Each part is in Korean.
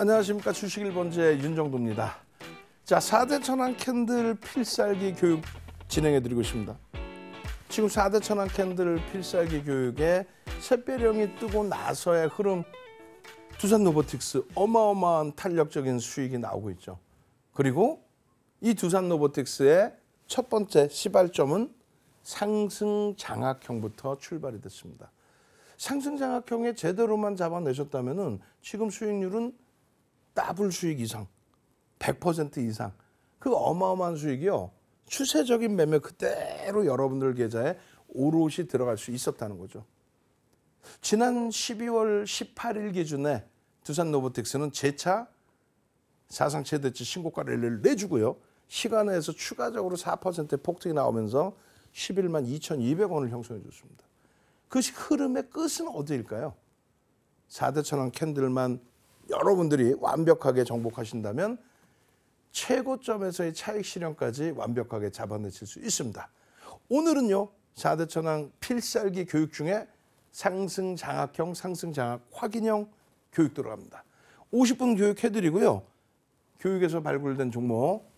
안녕하십니까 주식일본제 윤정도입니다. 자, 4대 천왕 캔들 필살기 교육 진행해드리고 있습니다. 지금 4대 천왕 캔들 필살기 교육에 새배령이 뜨고 나서의 흐름 두산 로보틱스 어마어마한 탄력적인 수익이 나오고 있죠. 그리고 이 두산 로보틱스의 첫 번째 시발점은 상승 장악형부터 출발이 됐습니다. 상승 장악형에 제대로만 잡아내셨다면 지금 수익률은 더블 수익 이상, 100% 이상 그 어마어마한 수익이요. 추세적인 매매 그대로 여러분들 계좌에 오롯이 들어갈 수 있었다는 거죠. 지난 12월 18일 기준에 두산 노보틱스는 재차 사상 최대치 신고가 랠리를 내주고요. 시간에서 추가적으로 4%의 폭등이 나오면서 11만 2,200원을 형성해 줬습니다. 그 흐름의 끝은 어디일까요? 4대 천왕 캔들만 여러분들이 완벽하게 정복하신다면 최고점에서의 차익 실현까지 완벽하게 잡아내실 수 있습니다. 오늘은요. 사대천왕 필살기 교육 중에 상승 장학형, 상승 장학 확인형 교육 들어갑니다. 50분 교육 해드리고요. 교육에서 발굴된 종목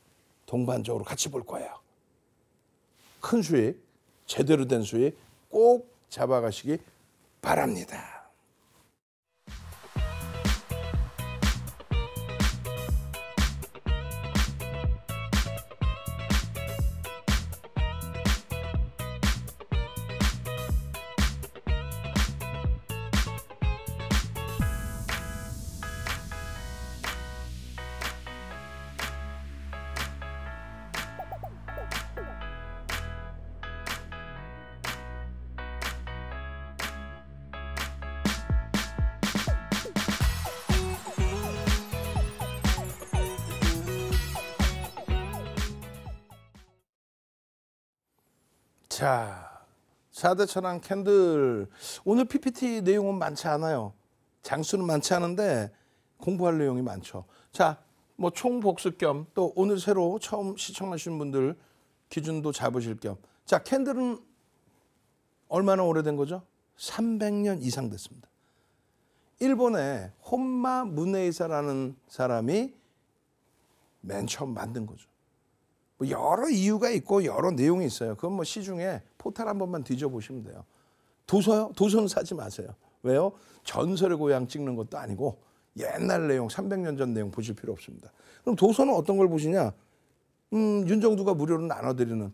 동반적으로 같이 볼 거예요. 큰 수익, 제대로 된 수익 꼭 잡아가시기 바랍니다. 4대 천왕 캔들 오늘 PPT 내용은 많지 않아요. 장수는 많지 않은데 공부할 내용이 많죠. 자, 뭐 총 복습 겸 또 오늘 새로 처음 시청하신 분들 기준도 잡으실 겸. 자, 캔들은 얼마나 오래된 거죠? 300년 이상 됐습니다. 일본의 혼마 문에이사라는 사람이 맨 처음 만든 거죠. 뭐 여러 이유가 있고 여러 내용이 있어요. 그건 뭐 시중에 포탈 한 번만 뒤져보시면 돼요. 도서요? 도서는 사지 마세요. 왜요? 전설의 고향 찍는 것도 아니고 옛날 내용, 300년 전 내용 보실 필요 없습니다. 그럼 도서는 어떤 걸 보시냐? 음, 윤정두가 무료로 나눠드리는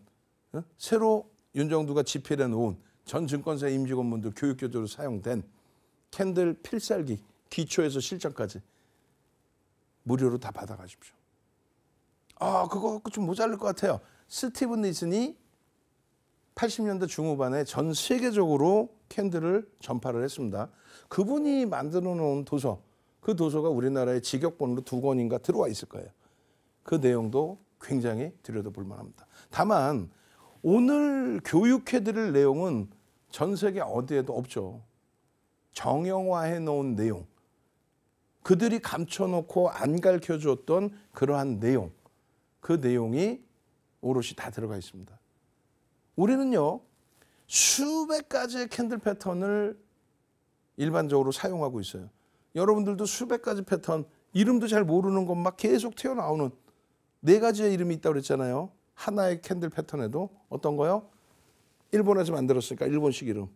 어? 새로 윤정두가 집필해 놓은 전 증권사 임직원분들 교육교재로 사용된 캔들 필살기 기초에서 실전까지 무료로 다 받아가십시오. 아 그거 좀 모자랄 것 같아요. 스티븐 니슨이 80년대 중후반에 전 세계적으로 캔들을 전파를 했습니다. 그분이 만들어 놓은 도서, 그 도서가 우리나라의 직역본으로 두 권인가 들어와 있을 거예요. 그 내용도 굉장히 들여다볼 만합니다. 다만 오늘 교육해드릴 내용은 전 세계 어디에도 없죠. 정형화해 놓은 내용, 그들이 감춰놓고 안가르쳐었던 그러한 내용, 그 내용이 오롯이 다 들어가 있습니다. 우리는요 수백 가지의 캔들 패턴을 일반적으로 사용하고 있어요. 여러분들도 수백 가지 패턴 이름도 잘 모르는 것만 계속 튀어나오는 네 가지의 이름이 있다고 그랬잖아요. 하나의 캔들 패턴에도 어떤 거요? 일본에서 만들었으니까 일본식 이름.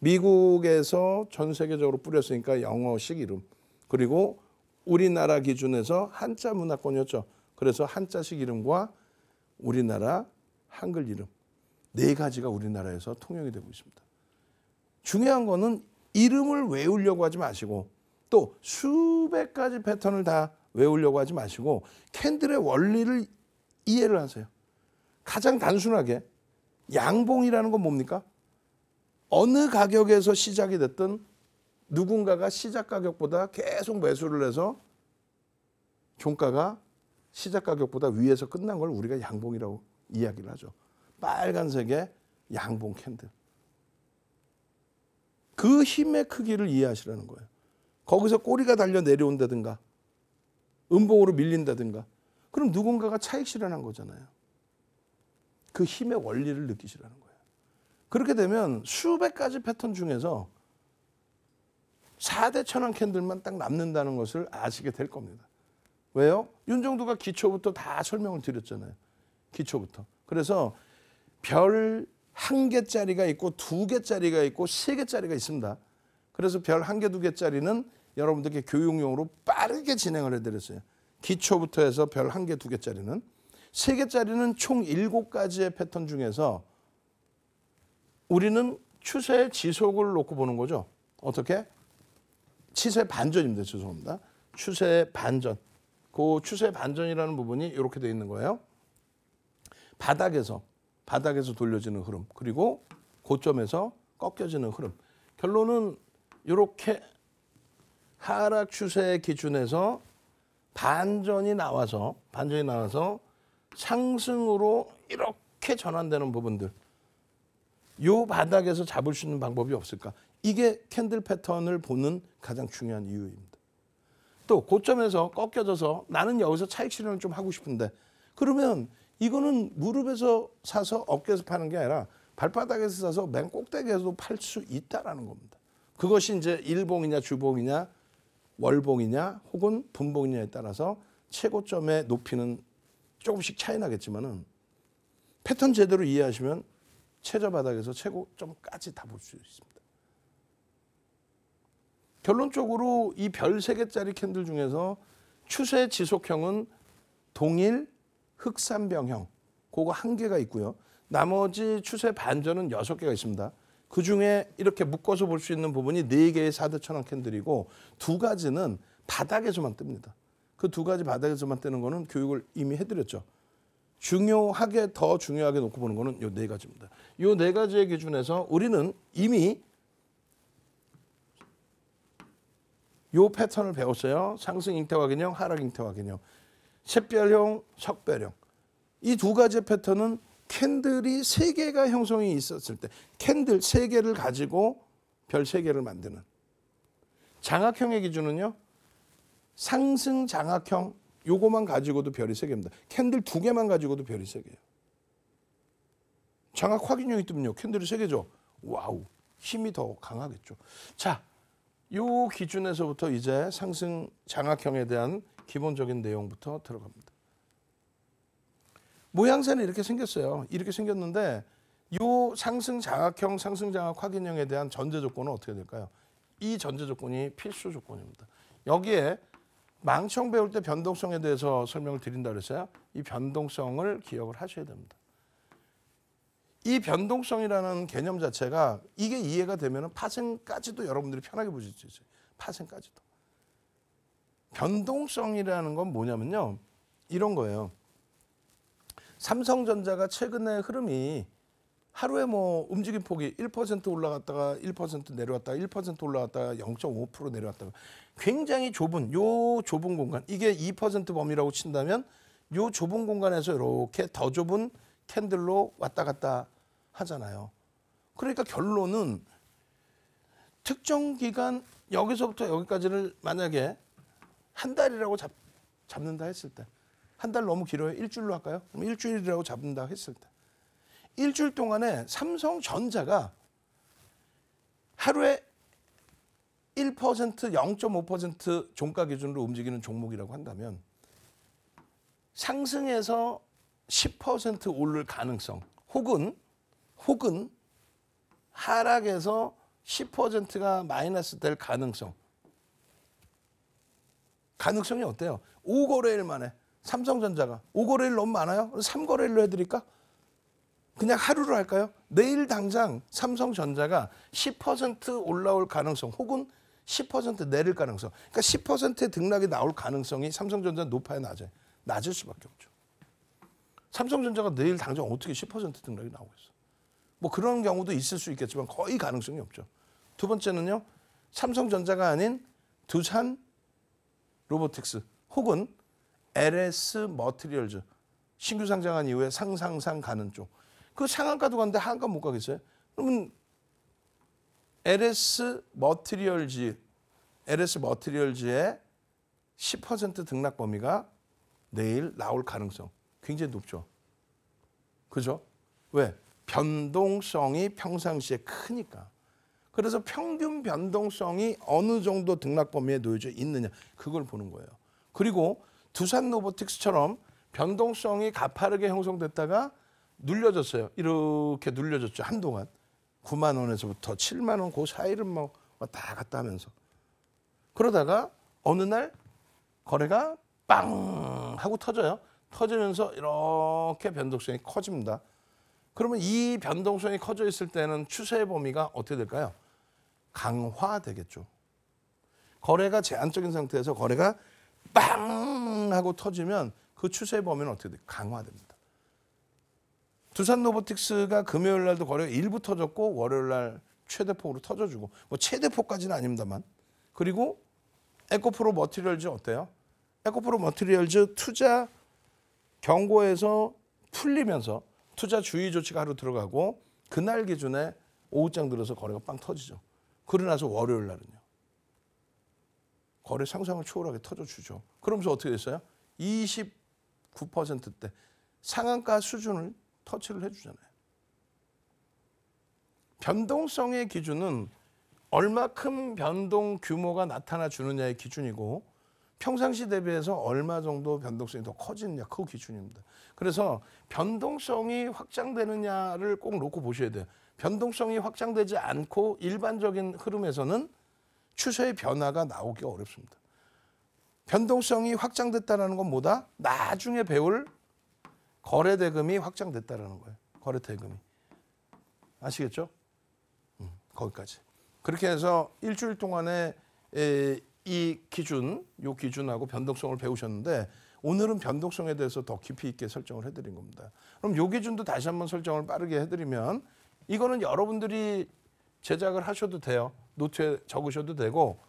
미국에서 전 세계적으로 뿌렸으니까 영어식 이름. 그리고 우리나라 기준에서 한자 문화권이었죠. 그래서 한자식 이름과 우리나라 한글 이름. 네 가지가 우리나라에서 통용이 되고 있습니다. 중요한 거는 이름을 외우려고 하지 마시고 또 수백 가지 패턴을 다 외우려고 하지 마시고 캔들의 원리를 이해를 하세요. 가장 단순하게 양봉이라는 건 뭡니까? 어느 가격에서 시작이 됐든 누군가가 시작 가격보다 계속 매수를 해서 종가가 시작 가격보다 위에서 끝난 걸 우리가 양봉이라고 이야기를 하죠. 빨간색의 양봉 캔들. 그 힘의 크기를 이해하시라는 거예요. 거기서 꼬리가 달려 내려온다든가 음봉으로 밀린다든가 그럼 누군가가 차익 실현한 거잖아요. 그 힘의 원리를 느끼시라는 거예요. 그렇게 되면 수백 가지 패턴 중에서 4대 천왕 캔들만 딱 남는다는 것을 아시게 될 겁니다. 왜요? 윤종도가 기초부터 다 설명을 드렸잖아요. 기초부터. 그래서 별한 개짜리가 있고 두 개짜리가 있고 세 개짜리가 있습니다. 그래서 별 한 개, 두 개짜리는 여러분들께 교육용으로 빠르게 진행을 해드렸어요. 기초부터 해서 별 한 개, 두 개짜리는. 세 개짜리는 총 일곱 가지의 패턴 중에서 우리는 추세의 지속을 놓고 보는 거죠. 어떻게? 추세 반전입니다. 죄송합니다. 추세 반전. 그 추세 반전이라는 부분이 이렇게 되어 있는 거예요. 바닥에서 바닥에서 돌려지는 흐름 그리고 고점에서 꺾여지는 흐름 결론은 이렇게 하락 추세 기준에서 반전이 나와서 반전이 나와서 상승으로 이렇게 전환되는 부분들 요 바닥에서 잡을 수 있는 방법이 없을까? 이게 캔들 패턴을 보는 가장 중요한 이유입니다. 또 고점에서 꺾여져서 나는 여기서 차익 실현을 좀 하고 싶은데 그러면 이거는 무릎에서 사서 어깨에서 파는 게 아니라 발바닥에서 사서 맨 꼭대기에서도 팔 수 있다라는 겁니다. 그것이 이제 일봉이냐 주봉이냐 월봉이냐 혹은 분봉이냐에 따라서 최고점의 높이는 조금씩 차이 나겠지만은 패턴 제대로 이해하시면 최저 바닥에서 최고점까지 다 볼 수 있습니다. 결론적으로 이별 3개짜리 캔들 중에서 추세 지속형은 동일 흑산병형 그거 한 개가 있고요. 나머지 추세 반전은 여섯 개가 있습니다. 그중에 이렇게 묶어서 볼 수 있는 부분이 네개의 사드 천왕 캔들이고 두 가지는 바닥에서만 뜹니다. 그 두 가지 바닥에서만 뜨는 거는 교육을 이미 해드렸죠. 중요하게 더 중요하게 놓고 보는 거는 요네 가지입니다. 요 네 가지의 기준에서 우리는 이미 요 패턴을 배웠어요. 상승 잉태화 개념, 하락 잉태화 개념. 샛별형, 석별형. 이 두 가지 패턴은 캔들이 세 개가 형성이 있었을 때 캔들 세 개를 가지고 별 세 개를 만드는 장학형의 기준은요. 상승 장학형 요거만 가지고도 별이 세 개입니다. 캔들 두 개만 가지고도 별이 세 개예요. 장학 확인형이 뜨면요. 캔들이 세 개죠. 와우. 힘이 더 강하겠죠. 자, 요 기준에서부터 이제 상승 장학형에 대한 기본적인 내용부터 들어갑니다. 모양새는 이렇게 생겼어요. 이렇게 생겼는데 요 상승 장악형 상승 장악 확인형에 대한 전제 조건은 어떻게 될까요? 이 전제 조건이 필수 조건입니다. 여기에 망청 배울 때 변동성에 대해서 설명을 드린다 그랬어요. 이 변동성을 기억을 하셔야 됩니다. 이 변동성이라는 개념 자체가 이게 이해가 되면 파생까지도 여러분들이 편하게 보실 수 있어요. 파생까지도. 변동성이라는 건 뭐냐면요. 이런 거예요. 삼성전자가 최근에 흐름이 하루에 뭐 움직임 폭이 1% 올라갔다가 1% 내려왔다가 1% 올라갔다가 0.5% 내려왔다가 굉장히 좁은 요 좁은 공간 이게 2% 범위라고 친다면 요 좁은 공간에서 이렇게 더 좁은 캔들로 왔다 갔다 하잖아요. 그러니까 결론은 특정 기간 여기서부터 여기까지를 만약에 한 달이라고 잡, 잡는다 했을 때 한 달 너무 길어요. 일주일로 할까요? 그럼 일주일이라고 잡는다 했을 때 일주일 동안에 삼성전자가 하루에 1% 0.5% 종가 기준으로 움직이는 종목이라고 한다면 상승해서 10% 오를 가능성 혹은 혹은 하락해서 10%가 마이너스 될 가능성 가능성이 어때요? 5거래일 만에 삼성전자가 5거래일 너무 많아요? 3거래일로 해드릴까? 그냥 하루로 할까요? 내일 당장 삼성전자가 10% 올라올 가능성 혹은 10% 내릴 가능성 그러니까 10%의 등락이 나올 가능성이 삼성전자 높아야 낮아요. 낮을 수밖에 없죠. 삼성전자가 내일 당장 어떻게 10% 등락이 나오겠어. 뭐 그런 경우도 있을 수 있겠지만 거의 가능성이 없죠. 두 번째는요. 삼성전자가 아닌 두산, 로보틱스 혹은 LS 머트리얼즈 신규 상장한 이후에 상상상 가는 쪽. 그 상한가도 갔는데 하한가 못 가겠어요? 그러면 LS 머트리얼즈 LS 머트리얼즈의 10% 등락 범위가 내일 나올 가능성 굉장히 높죠. 그죠? 왜? 변동성이 평상시에 크니까. 그래서 평균 변동성이 어느 정도 등락 범위에 놓여져 있느냐 그걸 보는 거예요. 그리고 두산 로보틱스처럼 변동성이 가파르게 형성됐다가 눌려졌어요. 이렇게 눌려졌죠. 한동안 9만 원에서부터 7만 원 그 사이를 막 뭐, 왔다 뭐 갔다 하면서 그러다가 어느 날 거래가 빵 하고 터져요. 터지면서 이렇게 변동성이 커집니다. 그러면 이 변동성이 커져 있을 때는 추세 범위가 어떻게 될까요? 강화되겠죠. 거래가 제한적인 상태에서 거래가 빵 하고 터지면 그 추세 범위 어떻게 돼 강화됩니다. 두산 로보틱스가 금요일 날도 거래가 일부 터졌고 월요일 날 최대폭으로 터져주고 뭐 최대폭까지는 아닙니다만 그리고 에코프로 머티리얼즈 어때요? 에코프로 머티리얼즈 투자 경고에서 풀리면서 투자 주의 조치가 하루 들어가고 그날 기준에 오후장 들어서 거래가 빵 터지죠. 그러나서 월요일 날은요. 거래 상상을 초월하게 터져주죠. 그러면서 어떻게 됐어요? 29%대 상한가 수준을 터치를 해주잖아요. 변동성의 기준은 얼마큼 변동 규모가 나타나 주느냐의 기준이고 평상시 대비해서 얼마 정도 변동성이 더 커지느냐 그 기준입니다. 그래서 변동성이 확장되느냐를 꼭 놓고 보셔야 돼요. 변동성이 확장되지 않고 일반적인 흐름에서는 추세의 변화가 나오기 어렵습니다. 변동성이 확장됐다는 건 뭐다? 나중에 배울 거래대금이 확장됐다는 거예요. 거래대금이. 아시겠죠? 음, 거기까지. 그렇게 해서 일주일 동안에 에, 이 기준, 요 기준하고 변동성을 배우셨는데 오늘은 변동성에 대해서 더 깊이 있게 설정을 해드린 겁니다. 그럼 요 기준도 다시 한번 설정을 빠르게 해드리면 이거는 여러분들이 제작을 하셔도 돼요. 노트에 적으셔도 되고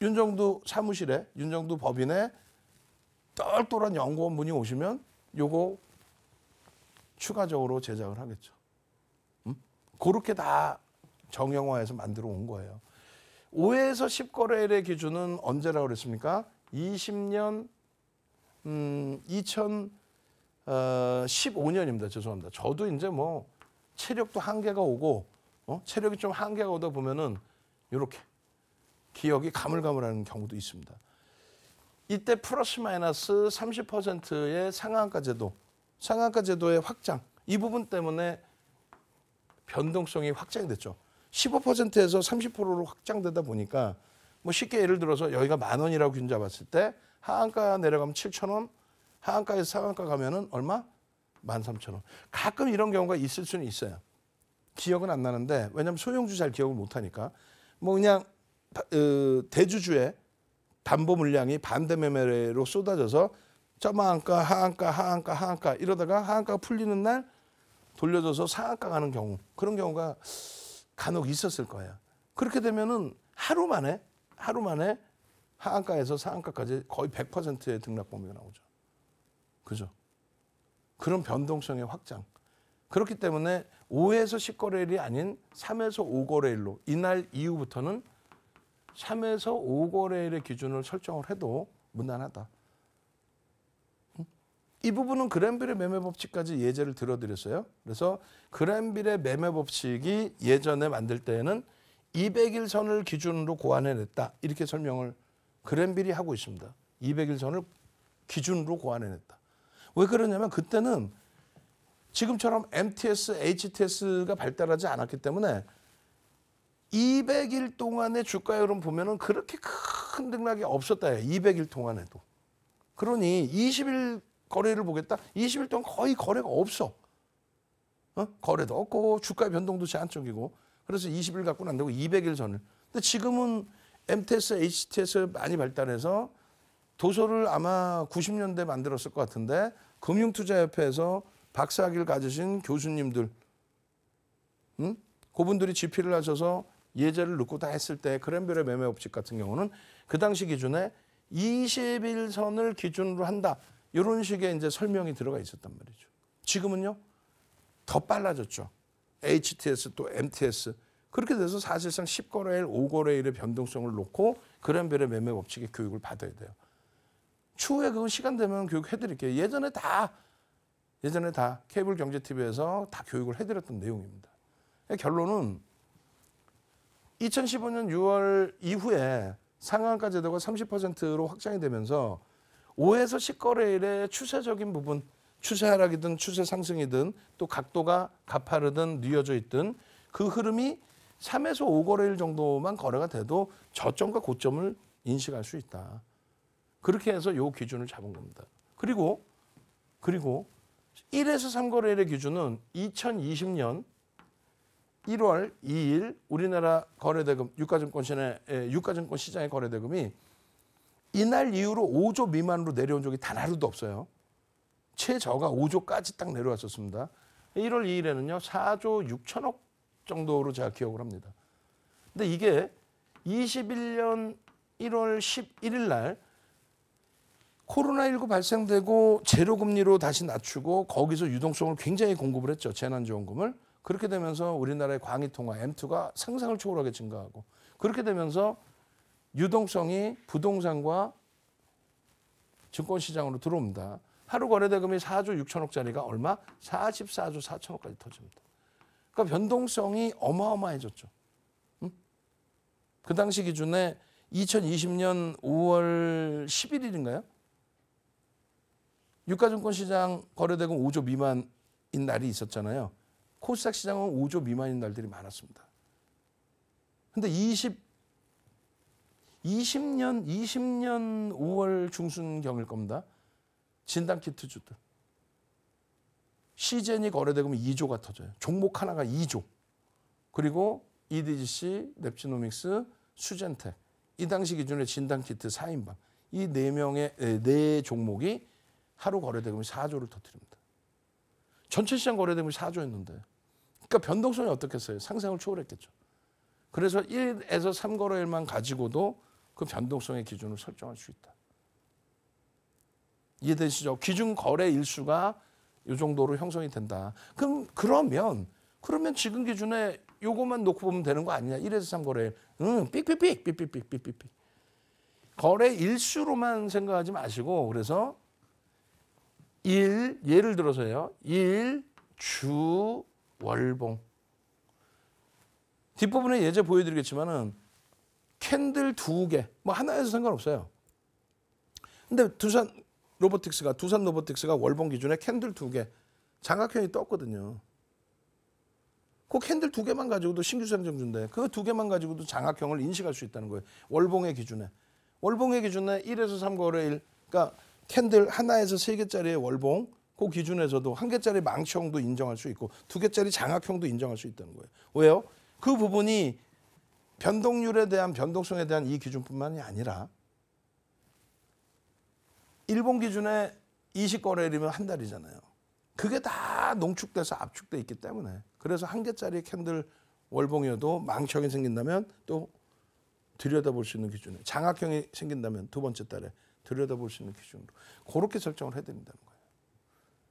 윤정두 사무실에 윤정두 법인에 똘똘한 연구원 분이 오시면 요거 추가적으로 제작을 하겠죠. 음? 그렇게 다 정형화해서 만들어 온 거예요. 5에서 10거래일의 기준은 언제라고 그랬습니까? 20년 음, 2015년입니다. 어, 죄송합니다. 저도 이제 뭐 체력도 한계가 오고 어? 체력이 좀 한계가 오다 보면은 이렇게 기억이 가물가물하는 경우도 있습니다. 이때 플러스 마이너스 30%의 상한가 제도, 상한가 제도의 확장 이 부분 때문에 변동성이 확장됐죠. 15%에서 30%로 확장되다 보니까 뭐 쉽게 예를 들어서 여기가 만 원이라고 균잡았을 때 하한가 내려가면 7천 원, 하한가에서 상한가 가면은 얼마? 13,000원. 가끔 이런 경우가 있을 수는 있어요. 기억은 안 나는데 왜냐면 소형주 잘 기억을 못 하니까 뭐 그냥 어, 대주주의 담보 물량이 반대 매매로 쏟아져서 저만가 하한가 하한가 하한가 이러다가 하한가 풀리는 날 돌려줘서 상한가 가는 경우 그런 경우가 간혹 있었을 거예요. 그렇게 되면은 하루 만에 하루 만에 하한가에서 상한가까지 거의 100%의 등락 범위가 나오죠. 그죠? 그런 변동성의 확장. 그렇기 때문에 5에서 10거래일이 아닌 3에서 5거래일로 이날 이후부터는 3에서 5거래일의 기준을 설정을 해도 무난하다. 이 부분은 그랜빌의 매매 법칙까지 예제를 들어드렸어요. 그래서 그랜빌의 매매 법칙이 예전에 만들 때에는 200일 선을 기준으로 고안해냈다. 이렇게 설명을 그랜빌이 하고 있습니다. 200일 선을 기준으로 고안해냈다. 왜 그러냐면 그때는 지금처럼 MTS, HTS가 발달하지 않았기 때문에 200일 동안의 주가 흐름 보면은 그렇게 큰 등락이 없었다. 200일 동안에도. 그러니 20일 거래를 보겠다. 20일 동안 거의 거래가 없어. 어? 거래도 없고 주가 변동도 제한적이고 그래서 20일 갖고는 안 되고 200일 전을. 근데 지금은 MTS, HTS 많이 발달해서 도서를 아마 90년대 만들었을 것 같은데 금융투자협회에서 박사학위를 가지신 교수님들, 응? 음? 그분들이 집필을 하셔서 예제를 넣고 다 했을 때 그랜벨의 매매 법칙 같은 경우는 그 당시 기준에 21선을 기준으로 한다. 이런 식의 이제 설명이 들어가 있었단 말이죠. 지금은요. 더 빨라졌죠. HTS 또 MTS 그렇게 돼서 사실상 10거래일, 5거래일의 변동성을 놓고 그랜벨의 매매 법칙의 교육을 받아야 돼요. 추후에 그건 시간 되면 교육해드릴게요. 예전에 다 예전에 다 케이블 경제 TV에서 다 교육을 해드렸던 내용입니다. 결론은 2015년 6월 이후에 상한가 제도가 30%로 확장이 되면서 5에서 10거래일의 추세적인 부분, 추세 하락이든 추세 상승이든 또 각도가 가파르든 뉘어져 있든 그 흐름이 3에서 5거래일 정도만 거래가 돼도 저점과 고점을 인식할 수 있다. 그렇게 해서 요 기준을 잡은 겁니다. 그리고 그리고 1에서 3거래일의 기준은 2020년 1월 2일 우리나라 거래대금 유가증권 시장의 예, 유가증권 시장의 거래대금이 이날 이후로 5조 미만으로 내려온 적이 단 하루도 없어요. 최저가 5조까지 딱 내려왔었습니다. 1월 2일에는요 4조 6천억 정도로 제가 기억을 합니다. 근데 이게 21년 1월 11일 날 코로나19 발생되고 제로금리로 다시 낮추고 거기서 유동성을 굉장히 공급을 했죠. 재난지원금을. 그렇게 되면서 우리나라의 광의통화 M2가 상상을 초월하게 증가하고 그렇게 되면서 유동성이 부동산과 증권시장으로 들어옵니다. 하루 거래대금이 4조 6천억짜리가 얼마? 44조 4천억까지 터집니다. 그러니까 변동성이 어마어마해졌죠. 응? 그 당시 기준에 2020년 5월 11일인가요? 유가증권 시장 거래대금 5조 미만인 날이 있었잖아요. 코스닥 시장은 5조 미만인 날들이 많았습니다. 근데 20 20년 20년 5월 중순경일 겁니다. 진단 키트주들. 시젠이 거래되면 2조가 터져요. 종목 하나가 2조. 그리고 EDGC, 넵치노믹스, 수젠텍. 이 당시 기준에 진단키트 4인방. 이 4명의, 4종목이 하루 거래대금이 4조를 터뜨립니다. 전체 시장 거래대금이 4조였는데. 그러니까 변동성이 어떻겠어요? 상상을 초월했겠죠. 그래서 1에서 3거래일만 가지고도 그 변동성의 기준을 설정할 수 있다. 이해되시죠? 기준 거래 일수가 이 정도로 형성이 된다. 그럼 그러면 그러면 지금 기준에 요것만 놓고 보면 되는 거 아니냐? 1에서 3 거래. 응, 삑삑삑 삑삑삑 삑삑삑. 거래 일수로만 생각하지 마시고 그래서 일 예를 들어서요. 일주 월봉. 뒷부분에 예제 보여드리겠지만은 캔들 두 개, 뭐 하나에서 상관없어요. 근데 두산 로보틱스가 두산 로보틱스가 월봉 기준에 캔들 두 개, 장학현이 떴거든요. 그 캔들 두 개만 가지고도 신규 상장주인데 그두 개만 가지고도 장학형을 인식할 수 있다는 거예요. 월봉의 기준에. 월봉의 기준에 1에서 3거래 일 그러니까 캔들 하나에서 세 개짜리의 월봉 그 기준에서도 한 개짜리 망치형도 인정할 수 있고 두 개짜리 장학형도 인정할 수 있다는 거예요. 왜요? 그 부분이 변동률에 대한 변동성에 대한 이 기준뿐만이 아니라 일본 기준에 20거래일이면 한 달이잖아요. 그게 다 농축돼서 압축돼 있기 때문에 그래서 한 개짜리 캔들 월봉이어도 망청이 생긴다면 또 들여다볼 수 있는 기준에 장학형이 생긴다면 두 번째 달에 들여다볼 수 있는 기준으로 그렇게 설정을 해드린다는 거예요.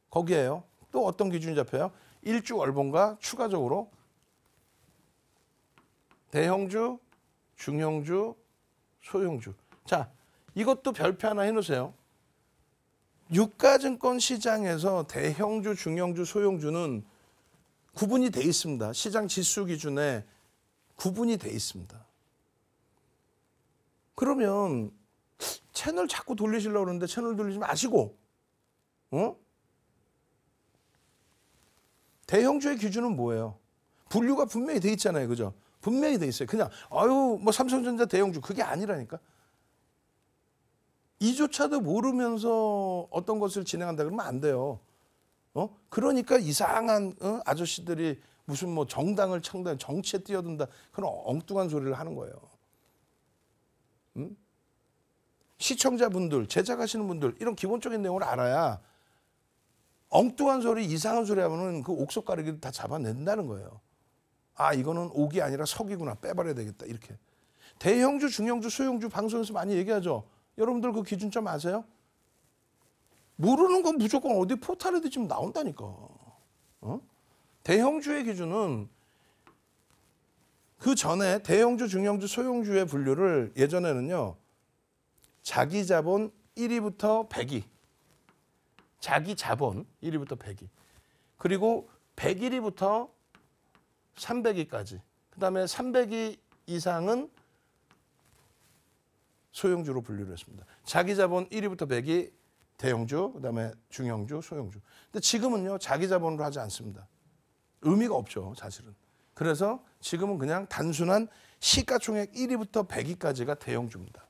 거기에요. 또 어떤 기준이 잡혀요? 일주 월봉과 추가적으로 대형주, 중형주, 소형주. 자, 이것도 별표 하나 해놓으세요. 유가증권 시장에서 대형주, 중형주, 소형주는 구분이 돼 있습니다. 시장 지수 기준에 구분이 돼 있습니다. 그러면 채널 자꾸 돌리시려고 그러는데 채널 돌리지 마시고 어? 대형주의 기준은 뭐예요? 분류가 분명히 돼 있잖아요. 그죠? 분명히 돼 있어요. 그냥 아유 뭐 삼성전자 대형주 그게 아니라니까. 이조차도 모르면서 어떤 것을 진행한다 그러면 안 돼요. 어? 그러니까 이상한 어? 아저씨들이 무슨 뭐 정당을 창단 정치에 뛰어든다 그런 엉뚱한 소리를 하는 거예요. 음? 시청자분들, 제작하시는 분들 이런 기본적인 내용을 알아야 엉뚱한 소리, 이상한 소리 하면은 그 옥석 가리기를 다 잡아낸다는 거예요. 아, 이거는 옥이 아니라 석이구나. 빼버려야 되겠다. 이렇게. 대형주, 중형주, 소형주 방송에서 많이 얘기하죠. 여러분들 그 기준점 아세요? 모르는 건 무조건 어디 포탈에도 지금 나온다니까. 어? 대형주의 기준은 그 전에 대형주, 중형주, 소형주의 분류를 예전에는요. 자기 자본 1위부터 100위. 자기 자본 1위부터 100위. 그리고 101위부터 300위까지. 그다음에 300위 이상은 소형주로 분류를 했습니다. 자기 자본 1위부터 100위 대형주, 그다음에 중형주, 소형주. 근데 지금은요. 자기 자본으로 하지 않습니다. 의미가 없죠, 사실은. 그래서 지금은 그냥 단순한 시가총액 1위부터 100위까지가 대형주입니다.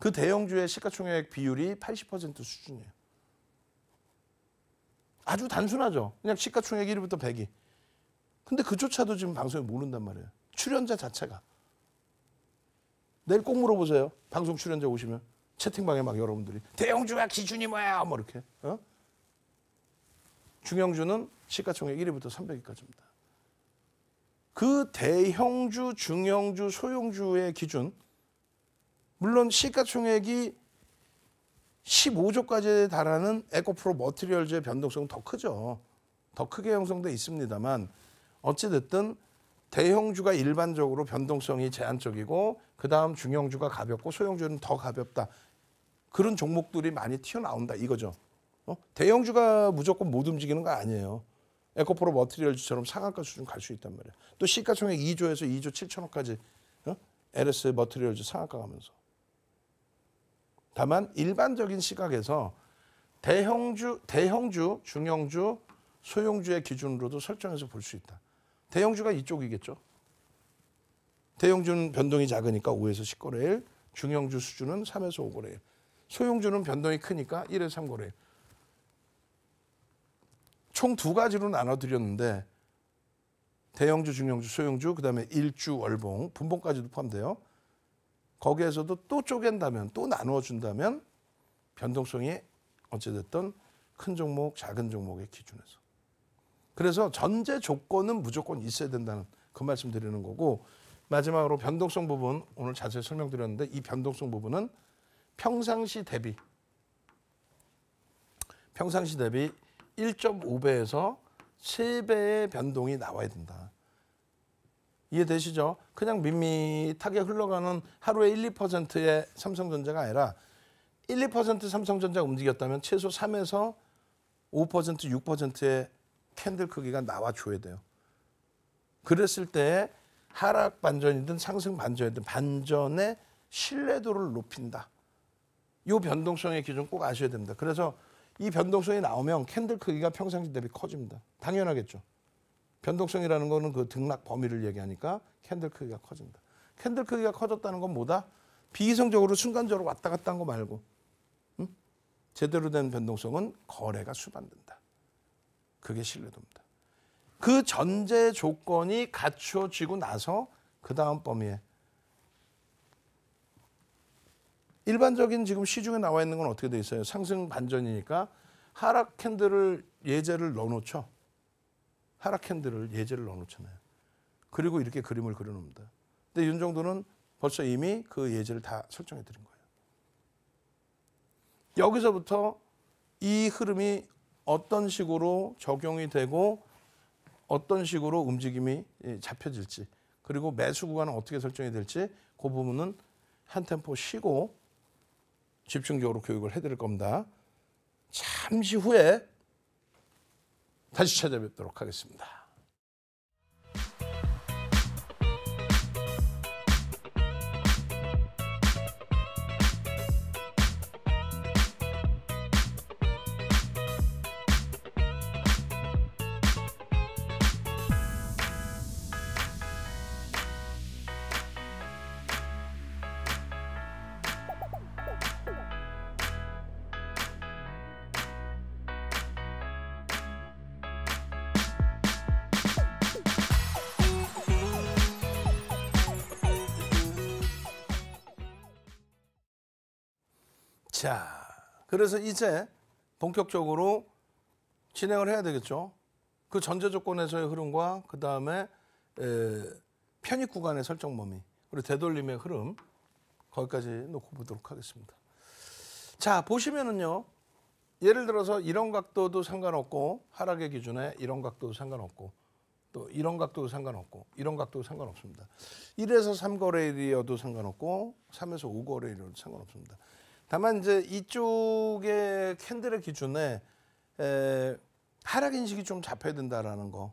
그 대형주의 시가총액 비율이 80% 수준이에요. 아주 단순하죠. 그냥 시가총액 1위부터 100위. 근데 그조차도 지금 방송에 모른단 말이에요. 출연자 자체가. 내일 꼭 물어보세요. 방송 출연자 오시면 채팅방에 막 여러분들이 대형주가 기준이 뭐야? 뭐 이렇게. 어? 중형주는 시가총액 1위부터 300위까지입니다. 그 대형주, 중형주, 소형주의 기준 물론 시가총액이 15조까지 달하는 에코프로 머티리얼즈의 변동성은 더 크죠. 더 크게 형성돼 있습니다만 어찌됐든 대형주가 일반적으로 변동성이 제한적이고 그 다음 중형주가 가볍고 소형주는 더 가볍다. 그런 종목들이 많이 튀어나온다 이거죠. 어? 대형주가 무조건 못 움직이는 거 아니에요. 에코프로 머티리얼즈처럼 상한가 수준 갈 수 있단 말이에요. 또 시가총액 2조에서 2조 7천억까지 어? LS 머티리얼즈 상한가 가면서. 다만 일반적인 시각에서 대형주, 대형주, 중형주, 소형주의 기준으로도 설정해서 볼 수 있다. 대형주가 이쪽이겠죠. 대형주는 변동이 작으니까 5에서 10거래 1, 중형주 수준은 3에서 5거래 1. 소형주는 변동이 크니까 1에서 3거래 1. 총두 가지로 나눠드렸는데 대형주, 중형주, 소형주, 그 다음에 일주, 월봉, 분봉까지도 포함돼요. 거기에서도 또 쪼갠다면 또 나누어준다면 변동성이 어찌됐든 큰 종목 작은 종목의 기준에서 그래서 전제 조건은 무조건 있어야 된다는 그 말씀 드리는 거고 마지막으로 변동성 부분 오늘 자세히 설명드렸는데 이 변동성 부분은 평상시 대비 평상시 대비 1.5배에서 7배의 변동이 나와야 된다. 이해되시죠? 그냥 밋밋하게 흘러가는 하루에 1, 2%의 삼성전자가 아니라 1, 2% 삼성전자가 움직였다면 최소 3에서 5%, 6%의 캔들 크기가 나와줘야 돼요. 그랬을 때 하락 반전이든 상승 반전이든 반전의 신뢰도를 높인다. 이 변동성의 기준 꼭 아셔야 됩니다. 그래서 이 변동성이 나오면 캔들 크기가 평상시 대비 커집니다. 당연하겠죠. 변동성이라는 거는 그 등락 범위를 얘기하니까 캔들 크기가 커진다. 캔들 크기가 커졌다는 건 뭐다? 비이성적으로 순간적으로 왔다 갔다 한 거 말고 응? 제대로 된 변동성은 거래가 수반된다. 그게 신뢰도입니다. 그 전제 조건이 갖춰지고 나서 그 다음 범위에 일반적인 지금 시중에 나와 있는 건 어떻게 돼 있어요? 상승 반전이니까 하락 캔들을 예제를 넣어놓죠. 하락캔들을 예제를 넣어놓잖아요. 그리고 이렇게 그림을 그려놓습니다. 근데 윤정도는 벌써 이미 그 예제를 다 설정해 드린 거예요. 여기서부터 이 흐름이 어떤 식으로 적용이 되고 어떤 식으로 움직임이 예, 잡혀질지 그리고 매수 구간은 어떻게 설정이 될지 그 부분은 한 템포 쉬고 집중적으로 교육을 해드릴 겁니다. 잠시 후에 다시 찾아뵙도록 하겠습니다. 자, 그래서 이제 본격적으로 진행을 해야 되겠죠. 그 전제 조건에서의 흐름과 그 다음에 편입 구간의 설정 범위 그리고 되돌림의 흐름 거기까지 놓고 보도록 하겠습니다. 자 보시면은요 예를 들어서 이런 각도도 상관없고 하락의 기준에 이런 각도도 상관없고 또 이런 각도도 상관없고 이런 각도도 상관없습니다. 1에서 3거래일이어도 상관없고 3에서 5거래일이어도 상관없습니다. 다만 이제 이쪽의 캔들의 기준에 에, 하락 인식이 좀 잡혀야 된다라는 거.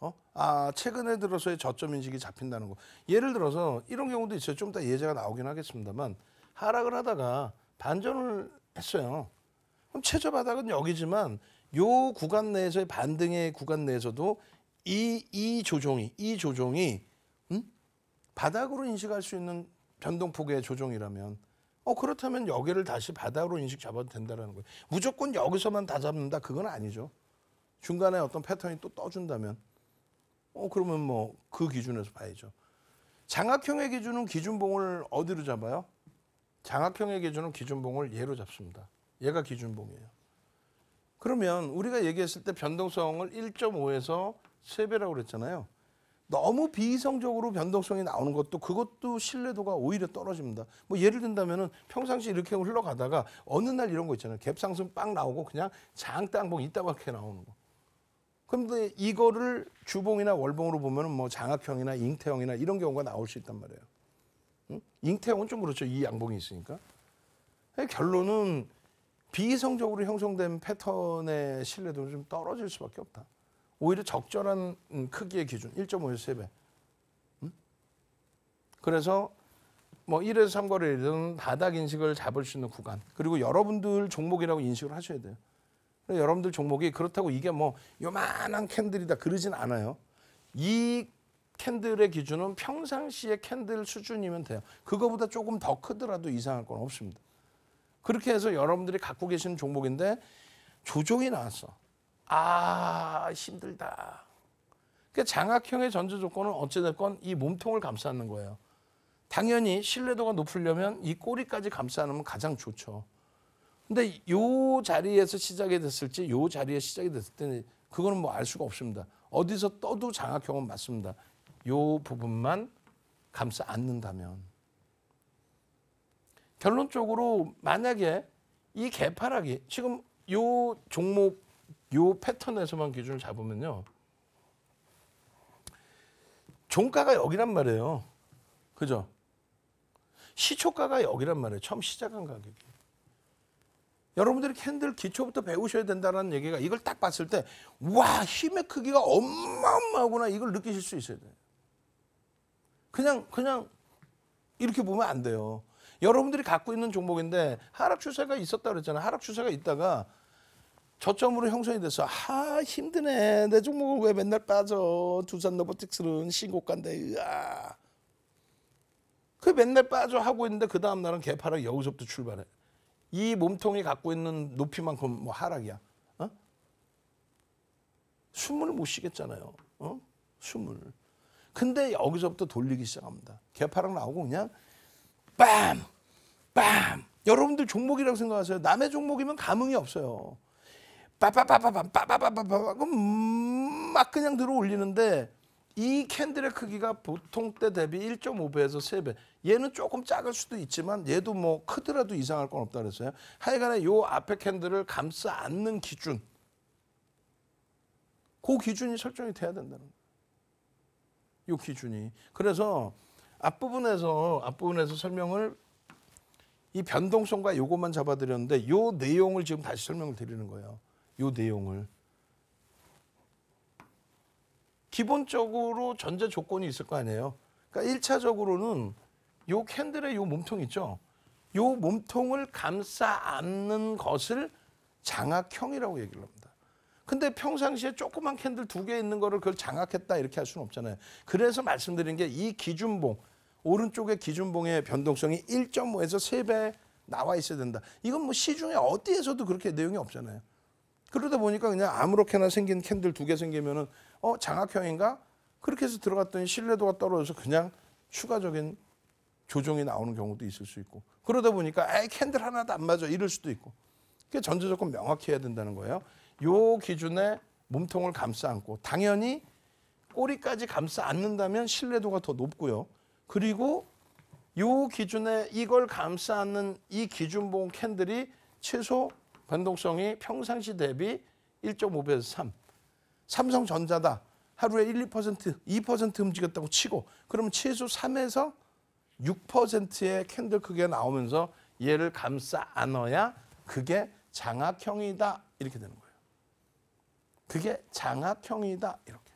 어? 아 최근에 들어서의 저점 인식이 잡힌다는 거. 예를 들어서 이런 경우도 있어요. 좀 이따 예제가 나오긴 하겠습니다만 하락을 하다가 반전을 했어요. 그럼 최저 바닥은 여기지만 요 구간 내에서의 반등의 구간 내에서도 이, 이 조종이, 이 조종이, 음? 바닥으로 인식할 수 있는 변동폭의 조종이라면 어 그렇다면 여기를 다시 바다로 인식 잡아도 된다라는 거예요. 무조건 여기서만 다 잡는다 그건 아니죠. 중간에 어떤 패턴이 또 떠준다면 어 그러면 뭐 그 기준에서 봐야죠. 장학형의 기준은 기준봉을 어디로 잡아요? 장학형의 기준은 기준봉을 얘로 잡습니다. 얘가 기준봉이에요. 그러면 우리가 얘기했을 때 변동성을 1.5에서 3배라고 그랬잖아요. 너무 비이성적으로 변동성이 나오는 것도 그것도 신뢰도가 오히려 떨어집니다. 뭐 예를 든다면은 평상시 이렇게 흘러가다가 어느 날 이런 거 있잖아요. 갭상승 빵 나오고 그냥 장땅봉 뭐 이따박해 나오는 거. 그런데 이거를 주봉이나 월봉으로 보면은 뭐 장학형이나 잉태형이나 이런 경우가 나올 수 있단 말이에요. 응? 잉태형은 좀 그렇죠. 이 양봉이 있으니까. 예, 결론은 비이성적으로 형성된 패턴의 신뢰도는 좀 떨어질 수밖에 없다. 오히려 적절한 음, 크기의 기준 1.5에서 3배. 음? 그래서 뭐 1에서 3거래는 바닥 인식을 잡을 수 있는 구간 그리고 여러분들 종목이라고 인식을 하셔야 돼요. 여러분들 종목이 그렇다고 이게 뭐 요만한 캔들이다 그러진 않아요. 이 캔들의 기준은 평상시의 캔들 수준이면 돼요. 그거보다 조금 더 크더라도 이상할 건 없습니다. 그렇게 해서 여러분들이 갖고 계신 종목인데 조종이 나왔어. 아 힘들다. 그러니까 장악형의 전제 조건은 어찌됐건 이 몸통을 감싸는 거예요. 당연히 신뢰도가 높으려면 이 꼬리까지 감싸놓면 가장 좋죠. 근데 이 자리에서 시작이 됐을지 이 자리에 시작이 됐을 때는 그거는 뭐 알 수가 없습니다. 어디서 떠도 장악형은 맞습니다. 이 부분만 감싸 안는다면 결론적으로 만약에 이 개파락이 지금 이 종목 요 패턴에서만 기준을 잡으면요. 종가가 여기란 말이에요. 그죠? 시초가가 여기란 말이에요. 처음 시작한 가격이. 여러분들이 캔들 기초부터 배우셔야 된다는 얘기가 이걸 딱 봤을 때, 와, 힘의 크기가 어마어마하구나. 이걸 느끼실 수 있어야 돼요. 그냥, 그냥 이렇게 보면 안 돼요. 여러분들이 갖고 있는 종목인데 하락 추세가 있었다 그랬잖아요. 하락 추세가 있다가 저점으로 형성이 돼서 아 힘드네 내 종목은 왜 맨날 빠져 두산 로보틱스는 신고가인데 으아 그 맨날 빠져 하고 있는데 그 다음 날은 개파락 여우섭도 출발해 이 몸통이 갖고 있는 높이만큼 뭐 하락이야 어? 숨을 못 쉬겠잖아요 어? 숨을 근데 여기서부터 돌리기 시작합니다 개파락 나오고 그냥 빰빰 여러분들 종목이라고 생각하세요 남의 종목이면 감흥이 없어요 빠빠빠빠밤 빠빠빠빠밤 막 그냥 들어 올리는데 이 캔들의 크기가 보통 때 대비 1.5배에서 3배. 얘는 조금 작을 수도 있지만 얘도 뭐 크더라도 이상할 건 없다 그랬어요. 하여간에 요 앞에 캔들을 감싸 안는 기준. 그 기준이 설정이 돼야 된다는 거예요. 요 기준이. 그래서 앞부분에서 앞부분에서 설명을 이 변동성과 요것만 잡아드렸는데 요 내용을 지금 다시 설명을 드리는 거예요. 요 내용을 기본적으로 전제 조건이 있을 거 아니에요. 그러니까 1차적으로는 요 캔들의 요 몸통 있죠. 요 몸통을 감싸 안는 것을 장악형이라고 얘기를 합니다. 근데 평상시에 조그만 캔들 두 개 있는 거를 그걸 장악했다 이렇게 할 수는 없잖아요. 그래서 말씀드린 게 이 기준봉 오른쪽의 기준봉의 변동성이 1.5에서 3배 나와 있어야 된다. 이건 뭐 시중에 어디에서도 그렇게 내용이 없잖아요. 그러다 보니까 그냥 아무렇게나 생긴 캔들 두 개 생기면은 어 장학형인가 그렇게 해서 들어갔더니 신뢰도가 떨어져서 그냥 추가적인 조정이 나오는 경우도 있을 수 있고 그러다 보니까 아 캔들 하나도 안 맞아 이럴 수도 있고 그게 전제 조건 명확히 해야 된다는 거예요. 요 기준에 몸통을 감싸 안고 당연히 꼬리까지 감싸 안는다면 신뢰도가 더 높고요. 그리고 요 기준에 이걸 감싸 안는 이 기준봉 캔들이 최소 변동성이 평상시 대비 1.5배에서 3. 삼성전자다. 하루에 1, 2%, 2% 움직였다고 치고 그러면 최소 3에서 6%의 캔들 크기가 나오면서 얘를 감싸 안어야 그게 장악형이다 이렇게 되는 거예요. 그게 장악형이다 이렇게.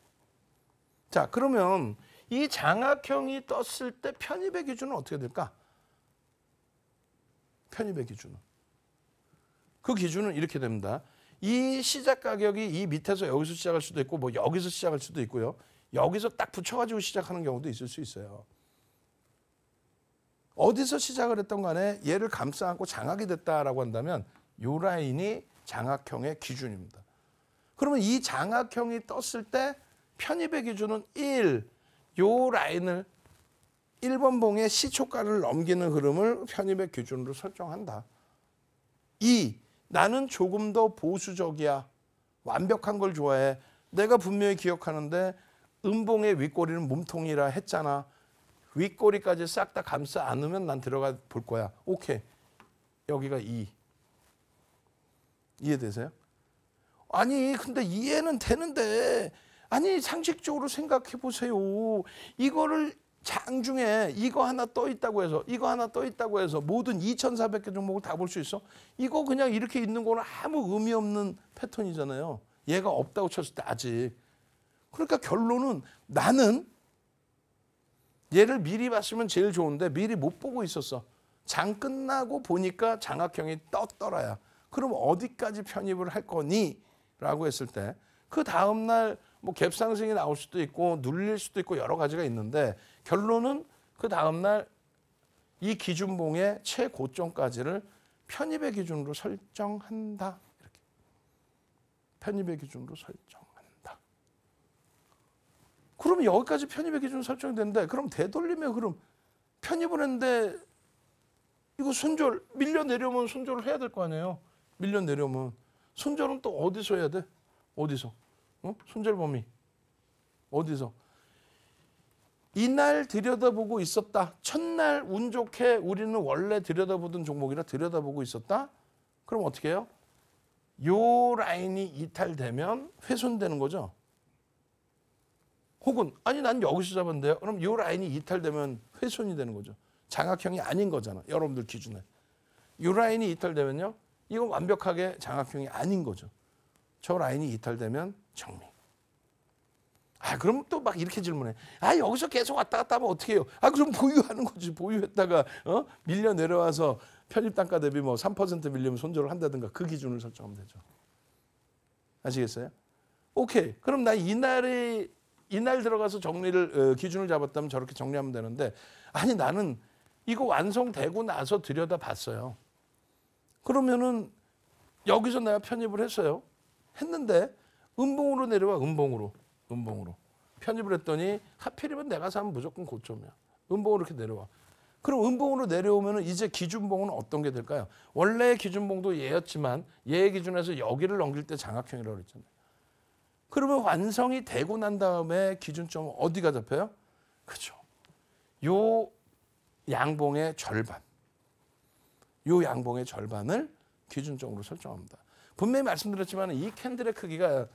자 그러면 이 장악형이 떴을 때 편입의 기준은 어떻게 될까? 편입의 기준은 그 기준은 이렇게 됩니다. 이 시작 가격이 이 밑에서 여기서 시작할 수도 있고 뭐 여기서 시작할 수도 있고요. 여기서 딱 붙여가지고 시작하는 경우도 있을 수 있어요. 어디서 시작을 했던 간에 얘를 감싸안고 장악이 됐다라고 한다면 요 라인이 장악형의 기준입니다. 그러면 이 장악형이 떴을 때 편입의 기준은 1. 요 라인을 1번 봉의 시초가를 넘기는 흐름을 편입의 기준으로 설정한다. 2. 나는 조금 더 보수적이야. 완벽한 걸 좋아해. 내가 분명히 기억하는데 음봉의 윗꼬리는 몸통이라 했잖아. 윗꼬리까지 싹 다 감싸 안으면 난 들어가 볼 거야. 오케이. 여기가 이. 이해되세요? 아니 근데 이해는 되는데 아니 상식적으로 생각해 보세요. 이거를 장중에 이거 하나 떠 있다고 해서 이거 하나 떠 있다고 해서 모든 2,400개 종목을 다 볼 수 있어? 이거 그냥 이렇게 있는 거는 아무 의미 없는 패턴이잖아요. 얘가 없다고 쳤을 때 아직. 그러니까 결론은 나는 얘를 미리 봤으면 제일 좋은데 미리 못 보고 있었어. 장 끝나고 보니까 장학형이 떴더라야. 그럼 어디까지 편입을 할 거니? 라고 했을 때그 다음 날뭐 갭상승이 나올 수도 있고 눌릴 수도 있고 여러 가지가 있는데 결론은 그 다음 날 이 기준봉의 최고점까지를 편입의 기준으로 설정한다. 이렇게. 편입의 기준으로 설정한다. 그러 여기까지 편입의 기준 설정된데 그럼 되돌림에 그럼 편입을 했는데 이거 손절 밀려 내려오면 손절을 해야 될 거 아니에요. 밀려 내려오면 손절은 또 어디서 해야 돼? 어디서? 어? 손절범위. 어디서? 이날 들여다보고 있었다. 첫날 운 좋게 우리는 원래 들여다보던 종목이라 들여다보고 있었다. 그럼 어떻게 해요? 요 라인이 이탈되면 훼손되는 거죠. 혹은 아니 난 여기서 잡았는데요. 그럼 요 라인이 이탈되면 훼손이 되는 거죠. 장악형이 아닌 거잖아. 여러분들 기준에. 요 라인이 이탈되면요. 이건 완벽하게 장악형이 아닌 거죠. 저 라인이 이탈되면 정리. 아, 그럼 또 막 이렇게 질문해. 아, 여기서 계속 왔다 갔다 하면 어떻게 해요? 아, 그럼 보유하는 거지. 보유했다가, 어? 밀려 내려와서 편입 단가 대비 뭐3% 밀리면 손절을 한다든가 그 기준을 설정하면 되죠. 아시겠어요? 오케이. 그럼 나 이날에, 이날 들어가서 정리를, 어, 기준을 잡았다면 저렇게 정리하면 되는데, 아니, 나는 이거 완성되고 나서 들여다 봤어요. 그러면은 여기서 내가 편입을 했어요. 했는데 음봉으로 내려와 음봉으로 음봉으로 편입을 했더니 하필이면 내가 사면 무조건 고점이야. 음봉으로 이렇게 내려와. 그럼 음봉으로 내려오면 이제 기준봉은 어떤 게 될까요? 원래 기준봉도 얘였지만 얘 예 기준에서 여기를 넘길 때 장악형이라고 그잖아요 그러면 완성이 되고 난 다음에 기준점 어디가 잡혀요? 그죠. 요 양봉의 절반. 요 양봉의 절반을 기준점으로 설정합니다. 분명히 말씀드렸지만 이 캔들의 크기가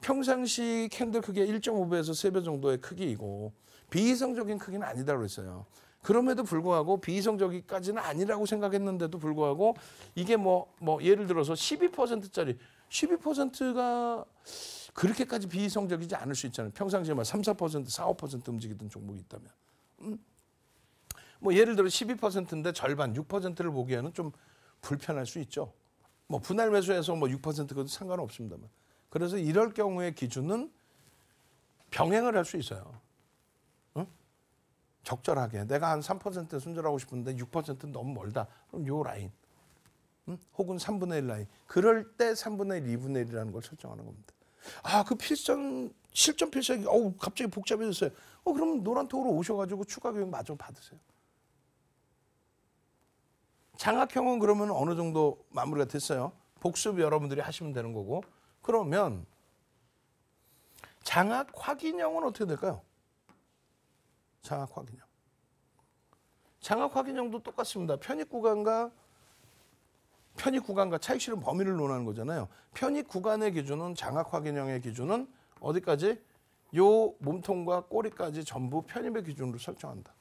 평상시 캔들 크기의 1.5배에서 3배 정도의 크기이고 비이성적인 크기는 아니다고 했어요. 그럼에도 불구하고 비이성적이까지는 아니라고 생각했는데도 불구하고 이게 뭐뭐 뭐 예를 들어서 12%짜리 12%가 그렇게까지 비이성적이지 않을 수 있잖아요. 평상시에 막 3, 4%, 4, 5% 움직이던 종목이 있다면. 음. 뭐 예를 들어 12%인데 절반 6%를 보기에는 좀 불편할 수 있죠. 뭐 분할 매수해서 뭐 6%그도 상관없습니다만. 그래서 이럴 경우의 기준은 병행을 할 수 있어요. 응? 적절하게 내가 한 3% 순절하고 싶은데 6%는 너무 멀다. 그럼 요 라인. 응? 혹은 3분의 1 라인. 그럴 때 3분의 1, 2분의 1이라는 걸 설정하는 겁니다. 아, 그 필선 실전 필살기 어우 갑자기 복잡해졌어요. 어 그럼 노란톡으로 오셔 가지고 추가 교육 마저 받으세요. 장학형은 그러면 어느 정도 마무리가 됐어요. 복습 여러분들이 하시면 되는 거고 그러면 장학 확인형은 어떻게 될까요? 장학 확인형. 장학 확인형도 똑같습니다. 편입 구간과 편입 구간과 차익 실현 범위를 논하는 거잖아요. 편입 구간의 기준은 장학 확인형의 기준은 어디까지? 요 몸통과 꼬리까지 전부 편입의 기준으로 설정한다.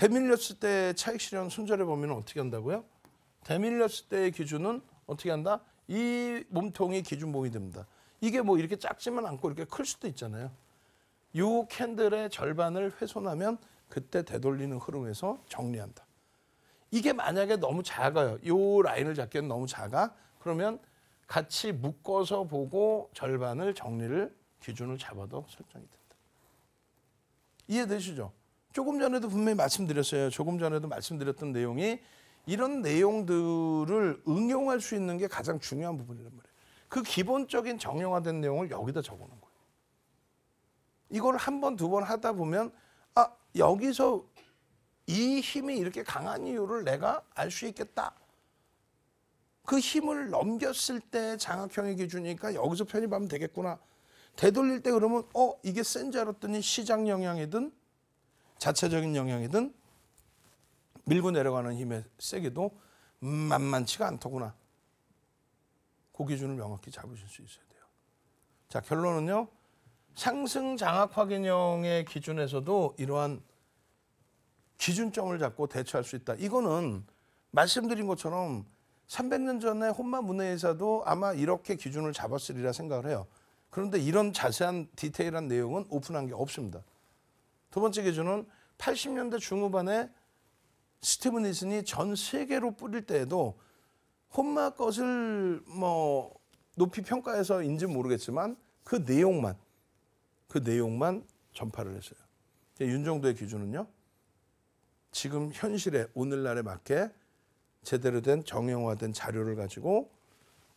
데밀렸을때 차익 실현 손절의 보면 어떻게 한다고요? 대밀렸을 때의 기준은 어떻게 한다? 이 몸통이 기준봉이 됩니다. 이게 뭐 이렇게 작지만 않고 이렇게 클 수도 있잖아요. 요 캔들의 절반을 훼손하면 그때 되돌리는 흐름에서 정리한다. 이게 만약에 너무 작아요. 요 라인을 잡기엔 너무 작아. 그러면 같이 묶어서 보고 절반을 정리를 기준을 잡아도 설정이 된다. 이해되시죠? 조금 전에도 분명히 말씀드렸어요. 조금 전에도 말씀드렸던 내용이 이런 내용들을 응용할 수 있는 게 가장 중요한 부분이란 말이에요. 그 기본적인 정형화된 내용을 여기다 적어놓은 거예요. 이걸 한 번, 두 번 하다 보면 아, 여기서 이 힘이 이렇게 강한 이유를 내가 알 수 있겠다. 그 힘을 넘겼을 때 장학형의 기준이니까 여기서 편입하면 되겠구나. 되돌릴 때 그러면 어 이게 센줄 알았더니 시장 영향이든 자체적인 영향이든 밀고 내려가는 힘의 세기도 만만치가 않더구나. 그 기준을 명확히 잡으실 수 있어야 돼요. 자, 결론은요. 상승 장악 확인형의 기준에서도 이러한 기준점을 잡고 대처할 수 있다. 이거는 말씀드린 것처럼 300년 전에 혼마 문해에서도 아마 이렇게 기준을 잡았으리라 생각을 해요. 그런데 이런 자세한 디테일한 내용은 오픈한 게 없습니다. 두 번째 기준은 80년대 중후반에 스티븐 니슨이 전 세계로 뿌릴 때에도 혼마 것을 뭐 높이 평가해서인지 모르겠지만 그 내용만 그 내용만 전파를 했어요. 윤정도의 기준은요. 지금 현실에 오늘날에 맞게 제대로 된 정형화된 자료를 가지고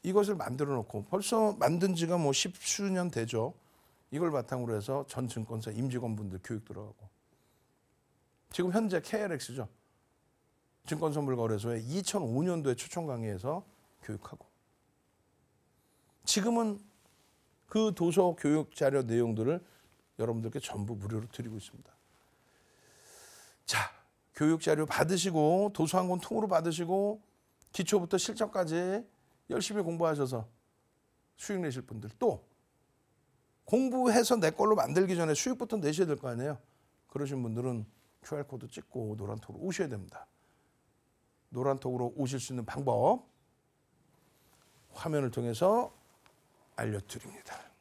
이것을 만들어 놓고 벌써 만든 지가 뭐 십수년 되죠. 이걸 바탕으로 해서 전 증권사 임직원분들 교육 들어가고 지금 현재 KLX죠. 증권선물거래소에 2005년도에 초청 강의에서 교육하고 지금은 그 도서 교육 자료 내용들을 여러분들께 전부 무료로 드리고 있습니다. 자, 교육 자료 받으시고 도서 한 권 통으로 받으시고 기초부터 실전까지 열심히 공부하셔서 수익 내실 분들 또 공부해서 내 걸로 만들기 전에 수익부터 내셔야 될 거 아니에요. 그러신 분들은 QR코드 찍고 노란톡으로 오셔야 됩니다. 노란톡으로 오실 수 있는 방법 화면을 통해서 알려드립니다.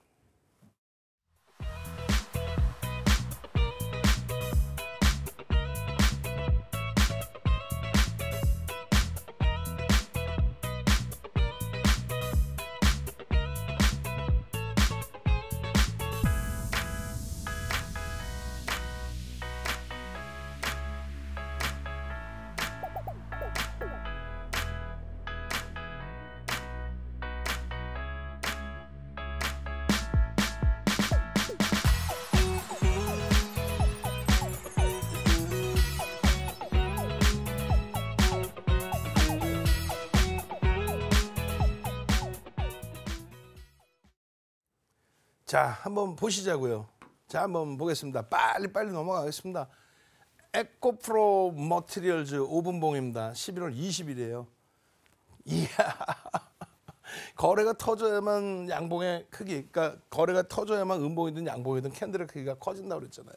자, 한번 보시자고요. 자, 한번 보겠습니다. 빨리빨리 넘어가겠습니다. 에코프로 머티리얼즈 5분봉입니다. 11월 20일이에요. 이야. 거래가 터져야만 양봉의 크기, 그러니까 거래가 터져야만 음봉이든 양봉이든 캔들의 크기가 커진다고 그랬잖아요.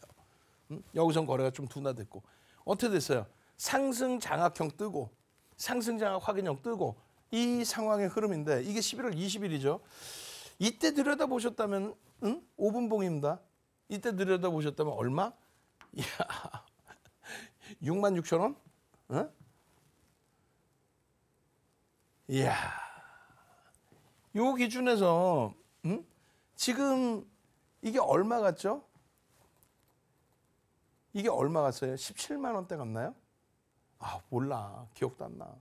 음? 여기선 거래가 좀 둔화됐고. 어떻게 됐어요? 상승 장악형 뜨고, 상승 장악 확인형 뜨고, 이 상황의 흐름인데, 이게 11월 20일이죠. 이때 들여다보셨다면 응? 5분봉입니다. 이때 들여다보셨다면 얼마? 야 6만 6천 원? 응? 이야 요 기준에서 응? 지금 이게 얼마 같죠? 이게 얼마 갔어요? 17만 원대 갔나요? 아 몰라 기억도 안 나.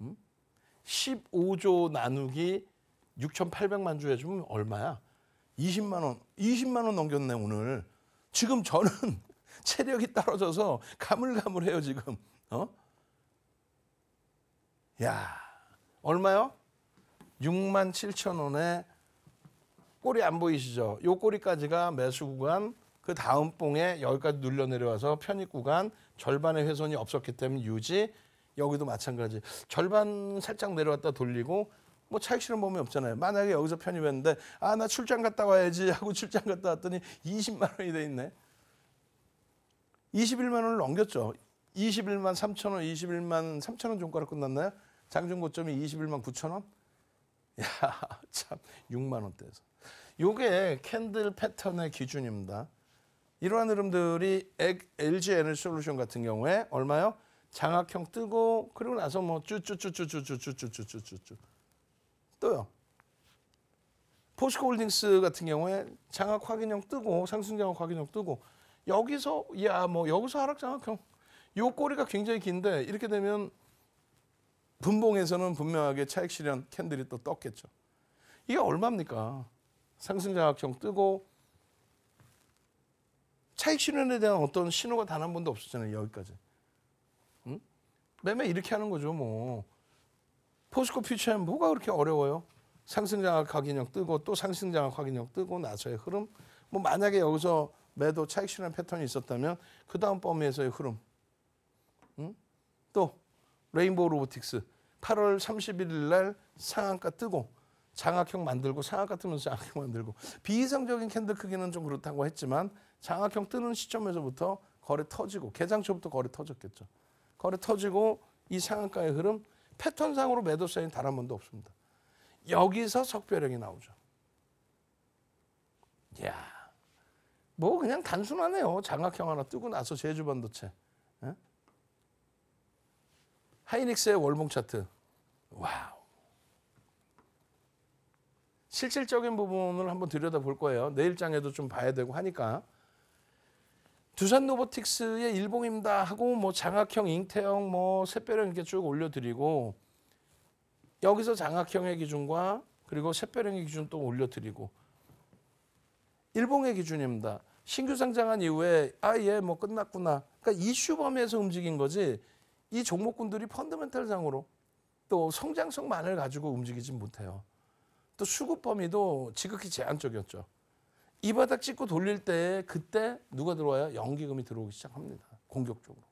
음? 15조 나누기 6,800만 주 해주면 얼마야? 20만 원, 20만 원 넘겼네 오늘. 지금 저는 체력이 떨어져서 가물가물해요 지금. 어? 야, 얼마요? 6만 7천 원에 꼬리 안 보이시죠? 요 꼬리까지가 매수 구간, 그 다음 봉에 여기까지 눌려 내려와서 편입 구간 절반의 훼손이 없었기 때문에 유지. 여기도 마찬가지. 절반 살짝 내려왔다 돌리고 뭐 차익 실현범이 없잖아요. 만약에 여기서 편입했는데 아나 출장 갔다 와야지 하고 출장 갔다 왔더니 20만 원이 돼 있네. 21만 원을 넘겼죠. 21만 3천 원, 21만 3천 원 종가로 끝났나요? 장중 고점이 21만 9천 원? 야, 참 6만 원대에서. 요게 캔들 패턴의 기준입니다. 이러한 흐름들이 LG 에너지 솔루션 같은 경우에 얼마요? 장악형 뜨고 그리고 나서 뭐 쭈쭈쭈쭈쭈쭈쭈쭈쭈쭈쭈 또요. 포스코홀딩스 같은 경우에 장악 확인형 뜨고 상승 장악 확인형 뜨고 여기서 야 뭐 여기서 하락 장악형 요 꼬리가 굉장히 긴데 이렇게 되면 분봉에서는 분명하게 차익 실현 캔들이 또 떴겠죠. 이게 얼마입니까? 상승 장악형 뜨고 차익 실현에 대한 어떤 신호가 단 한 번도 없었잖아요. 여기까지. 응? 매매 이렇게 하는 거죠. 뭐 포스코 퓨처는 뭐가 그렇게 어려워요? 상승장악 확인형 뜨고 또 상승장악 확인형 뜨고 나서의 흐름. 뭐 만약에 여기서 매도 차익 실현 패턴이 있었다면 그 다음 범위에서의 흐름. 응? 또 레인보우 로보틱스 8월 31일 날 상한가 뜨고 장악형 만들고 상한가 뜨면서 장악형 만들고 비이상적인 캔들 크기는 좀 그렇다고 했지만 장악형 뜨는 시점에서부터 거래 터지고 개장 초부터 거래 터졌겠죠. 거래 터지고 이 상한가의 흐름 패턴상으로 매도세인 단한 번도 없습니다. 여기서 석별형이 나오죠. 이야, 뭐 그냥 단순하네요. 장학형 하나 뜨고 나서 제주반도체. 에? 하이닉스의 월봉 차트. 와우. 실질적인 부분을 한번 들여다볼 거예요. 내일장에도 좀 봐야 되고 하니까. 두산 로보틱스의 일봉입니다 하고 뭐 장학형, 잉태형, 뭐 새별형 이렇게 쭉 올려드리고 여기서 장학형의 기준과 그리고 새별형의 기준 또 올려드리고 일봉의 기준입니다. 신규 상장한 이후에 아예뭐 끝났구나. 그러니까 이슈 범위에서 움직인 거지 이 종목군들이 펀더멘탈상으로 또 성장성만을 가지고 움직이진 못해요. 또 수급 범위도 지극히 제한적이었죠. 이 바닥 찍고 돌릴 때 그때 누가 들어와요? 연기금이 들어오기 시작합니다. 공격적으로.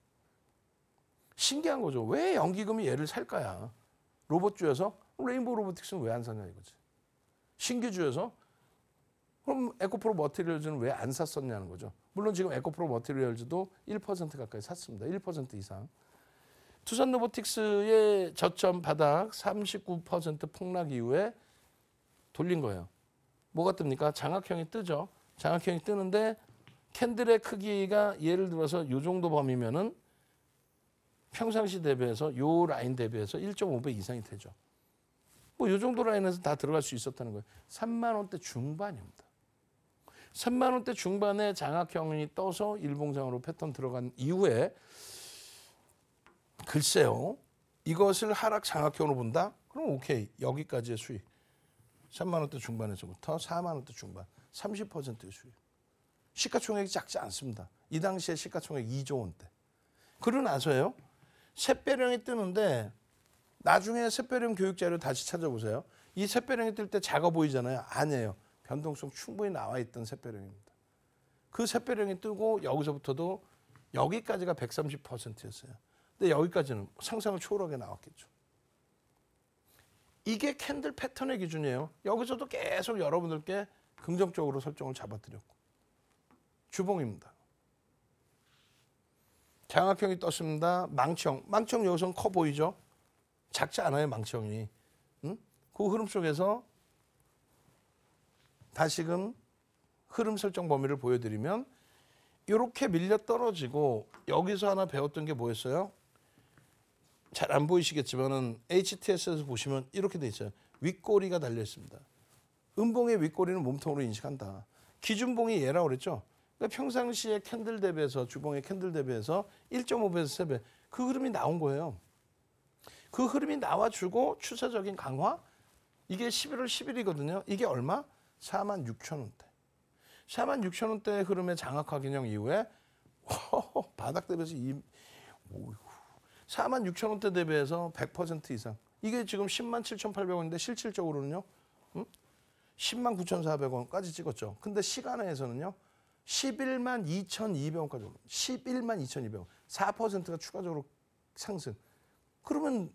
신기한 거죠. 왜 연기금이 얘를 살까야. 로봇주에서 레인보우 로보틱스는 왜안 사냐 이거지. 신규주에서 그럼 에코프로 머티리얼즈는 왜 안 샀었냐는 거죠. 물론 지금 에코프로 머티리얼즈도 1% 가까이 샀습니다. 1% 이상. 투싼 로보틱스의 저점 바닥 39% 폭락 이후에 돌린 거예요. 뭐가 뜹니까? 장학형이 뜨죠. 장학형이 뜨는데 캔들의 크기가 예를 들어서 이 정도 범위면은 평상시 대비해서 요 라인 대비해서 1.5배 이상이 되죠. 뭐요 정도 라인에서 다 들어갈 수 있었다는 거예요. 3만 원대 중반입니다. 3만 원대 중반에 장학형이 떠서 일봉상으로 패턴 들어간 이후에 글쎄요. 이것을 하락 장학형으로 본다? 그럼 오케이. 여기까지의 수익. 3만 원대 중반에서부터 4만 원대 중반 30%의 수익. 시가총액이 작지 않습니다. 이 당시에 시가총액 2조 원대. 그러고 나서요. 새배령이 뜨는데 나중에 새배령 교육 자료 다시 찾아보세요. 이 새배령이 뜰 때 작아 보이잖아요. 아니에요. 변동성 충분히 나와 있던 새배령입니다. 그 새배령이 뜨고 여기서부터도 여기까지가 130%였어요. 근데 여기까지는 상상을 초월하게 나왔겠죠. 이게 캔들 패턴의 기준이에요. 여기서도 계속 여러분들께 긍정적으로 설정을 잡아드렸고 주봉입니다. 장학형이 떴습니다. 망청. 망청 여기선 커 보이죠? 작지 않아요 망청이. 응? 그 흐름 속에서 다시금 흐름 설정 범위를 보여드리면 이렇게 밀려 떨어지고 여기서 하나 배웠던 게 뭐였어요? 잘안 보이시겠지만은 HTS에서 보시면 이렇게 돼 있어요. 윗꼬리가 달려 있습니다. 음봉의 윗꼬리는 몸통으로 인식한다. 기준봉이 얘라고 그랬죠. 그러니까 평상시에 캔들 대비해서 주봉의 캔들 대비해서 1.5배에서 3배 그 흐름이 나온 거예요. 그 흐름이 나와주고 추세적인 강화 이게 11월 10일이거든요. 이게 얼마? 4만 6천 원대. 4만 6천 원대 흐름의 장악화 균형 이후에 바닥 대비해서 이, 오 4만 6천 원대 대비해서 100% 이상. 이게 지금 10만 7,800원인데 실질적으로는요. 음? 10만 9,400원까지 찍었죠. 근데 시간에서는요. 11만 2,200원까지 11만 2,200원. 4%가 추가적으로 상승. 그러면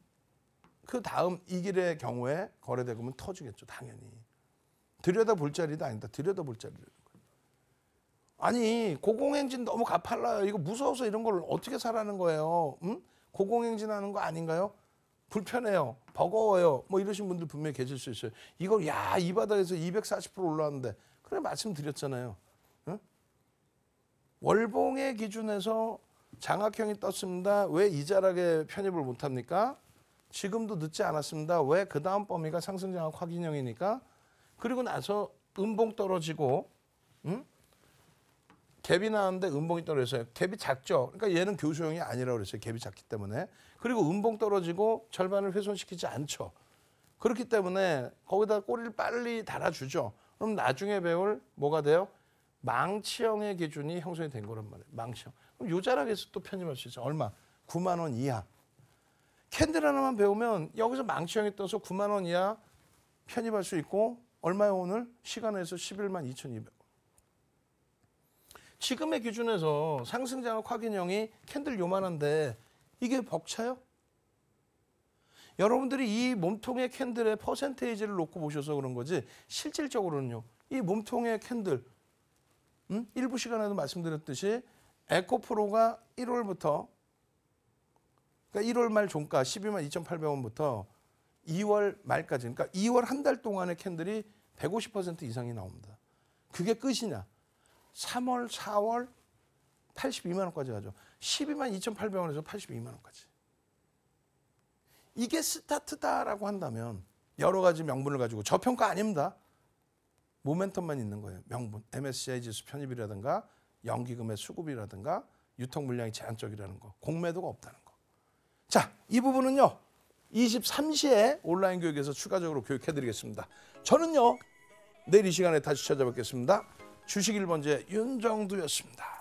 그 다음 이 길의 경우에 거래대금은 터지겠죠. 당연히. 들여다볼 자리도 아니다. 들여다볼 자리를. 아니 고공행진 너무 가팔라요. 이거 무서워서 이런 걸 어떻게 사라는 거예요. 음? 고공행진하는 거 아닌가요? 불편해요. 버거워요. 뭐 이러신 분들 분명히 계실 수 있어요. 이걸 야, 이 바닥에서 240% 올라왔는데. 그래 말씀드렸잖아요. 응? 월봉의 기준에서 장학형이 떴습니다. 왜 이자락에 편입을 못 합니까? 지금도 늦지 않았습니다. 왜 그 다음 범위가 상승장학 확인형이니까. 그리고 나서 음봉 떨어지고 응? 갭이 나왔는데 음봉이 떨어져서 갭이 작죠. 그러니까 얘는 교수형이 아니라고 그랬어요. 갭이 작기 때문에. 그리고 음봉 떨어지고 절반을 훼손시키지 않죠. 그렇기 때문에 거기다 꼬리를 빨리 달아주죠. 그럼 나중에 배울 뭐가 돼요? 망치형의 기준이 형성이 된 거란 말이에요. 망치형. 그럼 요자락에서 또 편입할 수 있어요. 얼마? 9만 원 이하. 캔들 하나만 배우면 여기서 망치형이 떠서 9만 원 이하 편입할 수 있고 얼마에 오늘? 시간에서 11만 2,200. 지금의 기준에서 상승장악 확인형이 캔들 요만한데 이게 벅차요? 여러분들이 이 몸통의 캔들의 퍼센테이지를 놓고 보셔서 그런 거지 실질적으로는요. 이 몸통의 캔들 음? 일부 시간에도 말씀드렸듯이 에코프로가 1월부터 그러니까 1월 말 종가 12만 2,800원부터 2월 말까지 그러니까 2월 한 달 동안의 캔들이 150% 이상이 나옵니다. 그게 끝이냐? 3월, 4월 82만 원까지 가죠. 12만 2,800원에서 82만 원까지. 이게 스타트다라고 한다면 여러 가지 명분을 가지고 저평가 아닙니다. 모멘텀만 있는 거예요. 명분. MSCI 지수 편입이라든가 연기금의 수급이라든가 유통 물량이 제한적이라는 거. 공매도가 없다는 거. 자, 이 부분은요. 23시에 온라인 교육에서 추가적으로 교육해 드리겠습니다. 저는요. 내일 이 시간에 다시 찾아뵙겠습니다. 주식일번제 윤정두였습니다.